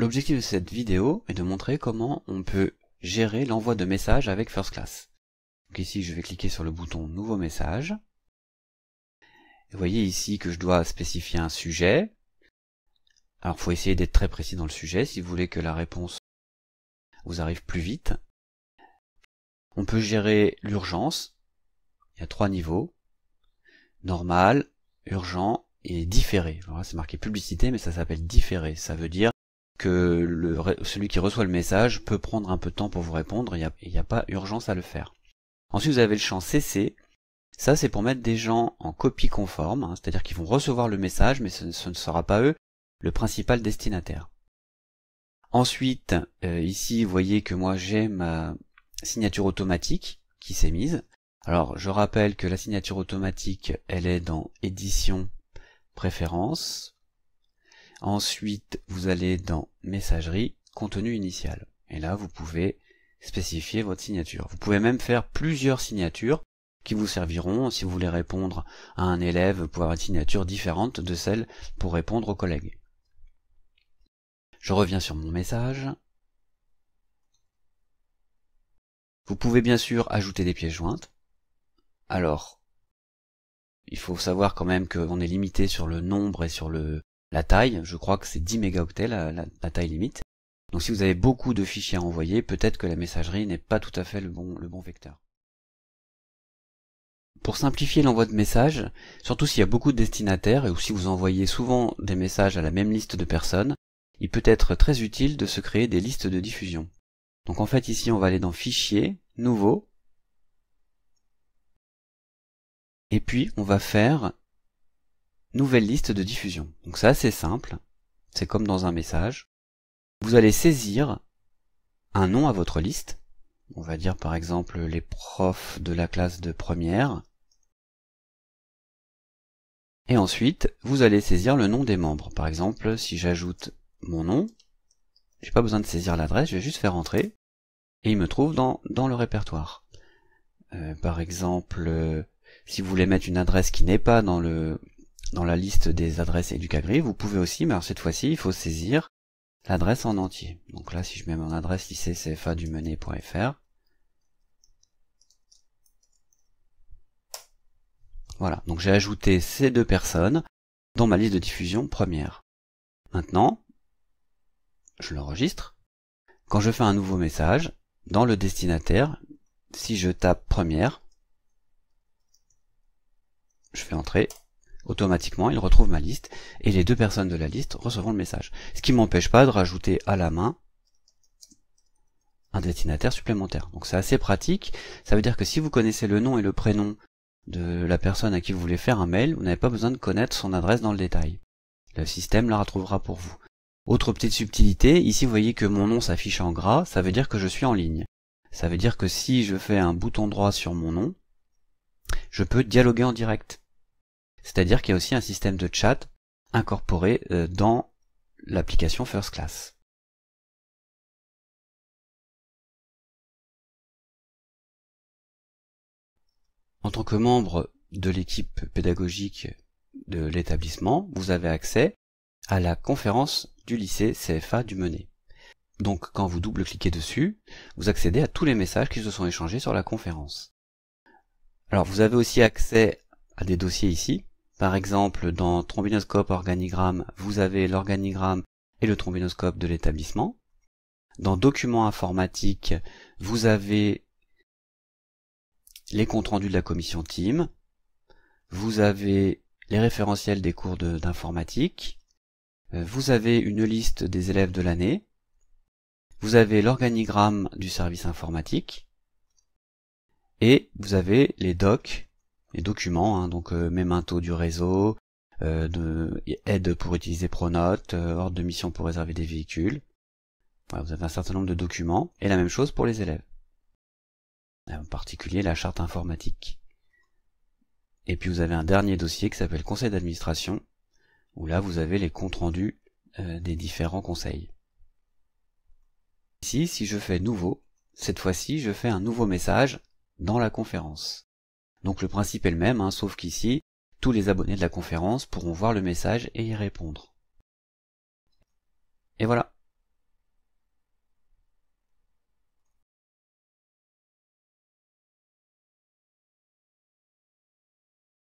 L'objectif de cette vidéo est de montrer comment on peut gérer l'envoi de messages avec First Class. Donc ici, je vais cliquer sur le bouton Nouveau message. Vous voyez ici que je dois spécifier un sujet. Alors, il faut essayer d'être très précis dans le sujet si vous voulez que la réponse vous arrive plus vite. On peut gérer l'urgence. Il y a trois niveaux. Normal, urgent et différé. c'est marqué publicité, mais ça s'appelle différé. Ça veut dire que celui qui reçoit le message peut prendre un peu de temps pour vous répondre, il n'y a, pas urgence à le faire. Ensuite, vous avez le champ CC. Ça, c'est pour mettre des gens en copie conforme, hein, c'est-à-dire qu'ils vont recevoir le message, mais ce, ne sera pas eux le principal destinataire. Ensuite, euh, ici, vous voyez que moi, j'ai ma signature automatique qui s'est mise. Alors, je rappelle que la signature automatique, elle est dans Édition, Préférences, Ensuite, vous allez dans Messagerie, contenu initial. Et là, vous pouvez spécifier votre signature. Vous pouvez même faire plusieurs signatures qui vous serviront si vous voulez répondre à un élève pour avoir une signature différente de celle pour répondre aux collègues. Je reviens sur mon message. Vous pouvez bien sûr ajouter des pièces jointes. Alors, il faut savoir quand même qu'on est limité sur le nombre et sur le, la taille, je crois que c'est 10 mégaoctets la, taille limite. Donc si vous avez beaucoup de fichiers à envoyer, peut-être que la messagerie n'est pas tout à fait le bon, le bon vecteur. Pour simplifier l'envoi de messages, surtout s'il y a beaucoup de destinataires et ou si vous envoyez souvent des messages à la même liste de personnes, il peut être très utile de se créer des listes de diffusion. Donc en fait ici on va aller dans Fichier, Nouveau, et puis on va faire nouvelle liste de diffusion. Donc c'est assez simple, c'est comme dans un message. Vous allez saisir un nom à votre liste. On va dire par exemple les profs de la classe de première. Et ensuite, vous allez saisir le nom des membres. Par exemple, si j'ajoute mon nom, j'ai pas besoin de saisir l'adresse, je vais juste faire entrer et il me trouve dans, dans le répertoire. Euh, par exemple, euh, si vous voulez mettre une adresse qui n'est pas dans le dans la liste des adresses cagri, Vous pouvez aussi, mais alors cette fois-ci, il faut saisir l'adresse en entier. Donc là, si je mets mon adresse lycée cfa du Voilà, donc j'ai ajouté ces deux personnes dans ma liste de diffusion première. Maintenant, je l'enregistre. Quand je fais un nouveau message, dans le destinataire, si je tape première, je fais entrer, automatiquement, il retrouve ma liste, et les deux personnes de la liste recevront le message. Ce qui m'empêche pas de rajouter à la main un destinataire supplémentaire. Donc c'est assez pratique, ça veut dire que si vous connaissez le nom et le prénom de la personne à qui vous voulez faire un mail, vous n'avez pas besoin de connaître son adresse dans le détail. Le système la retrouvera pour vous. Autre petite subtilité, ici vous voyez que mon nom s'affiche en gras, ça veut dire que je suis en ligne. Ça veut dire que si je fais un bouton droit sur mon nom, je peux dialoguer en direct. C'est-à-dire qu'il y a aussi un système de chat incorporé euh, dans l'application First Class. En tant que membre de l'équipe pédagogique de l'établissement, vous avez accès à la conférence du lycée CFA du Menet. Donc quand vous double-cliquez dessus, vous accédez à tous les messages qui se sont échangés sur la conférence. Alors vous avez aussi accès à des dossiers ici, par exemple, dans trombinoscope organigramme, vous avez l'organigramme et le trombinoscope de l'établissement. Dans documents informatiques, vous avez les comptes rendus de la commission team, vous avez les référentiels des cours d'informatique, euh, vous avez une liste des élèves de l'année, vous avez l'organigramme du service informatique, et vous avez les docs les documents, hein, donc euh, même un taux du réseau, euh, de, aide pour utiliser Pronote, euh, ordre de mission pour réserver des véhicules. vous avez un certain nombre de documents, et la même chose pour les élèves. En particulier la charte informatique. Et puis vous avez un dernier dossier qui s'appelle conseil d'administration, où là vous avez les comptes rendus des différents conseils. Ici, si je fais nouveau, cette fois-ci je fais un nouveau message dans la conférence. Donc le principe est le même, hein, sauf qu'ici, tous les abonnés de la conférence pourront voir le message et y répondre. Et voilà,